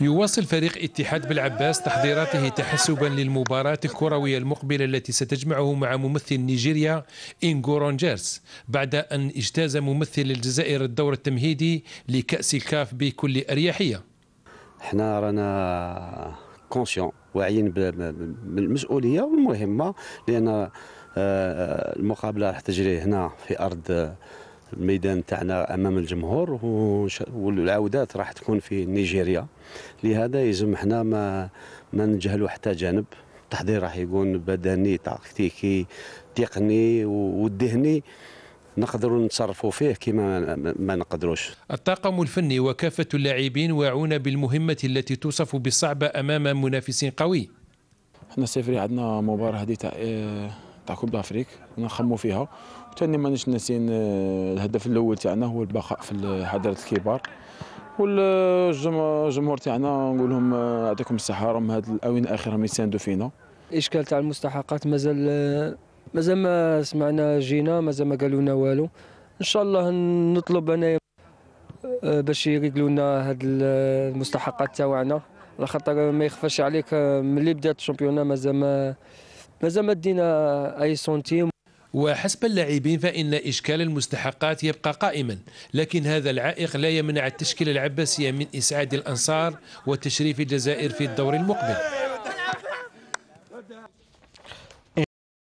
يواصل فريق اتحاد بالعباس تحضيراته تحسبا للمباراة الكروية المقبلة التي ستجمعه مع ممثل نيجيريا إنغو رونجرز بعد أن اجتاز ممثل الجزائر الدور التمهيدي لكأس الكاف بكل أريحية احنا رانا كونسيون واعيين بالمسؤولية والمهمة لأن آه، المقابلة راح تجري هنا في أرض الميدان تاعنا امام الجمهور والعودات راح تكون في نيجيريا لهذا يلزم حنا ما ما نجهلوا حتى جانب التحضير راح يكون بدني تكتيكي تقني والذهني نقدروا نتصرفوا فيه كما ما نقدروش الطاقم الفني وكافة اللاعبين واعون بالمهمة التي توصف بالصعبة أمام منافس قوي احنا سيفري عندنا مباراة هذه تاع آه، تاع كوب دافريك نخمو فيها وثاني مانيش ناسين آه، الهدف الاول تاعنا هو البقاء في حضره الكبار والجمهور تاعنا نقول لهم آه، يعطيكم الصحه راهم هاد الاونه الاخيره راهم يساندوا فينا الاشكال تاع المستحقات مازال آه، مازال ما سمعنا جينا مازال ما قالوا لنا والو ان شاء الله نطلب انايا باش يريدوا لنا هاد المستحقات تاعنا على خاطر ما يخفاش عليك ملي بدات الشامبيونه مازال ما مازال ما دينا اي سنتيم وحسب اللاعبين فإن إشكال المستحقات يبقى قائما لكن هذا العائق لا يمنع التشكيلة العباسية من إسعاد الأنصار وتشريف الجزائر في الدور المقبل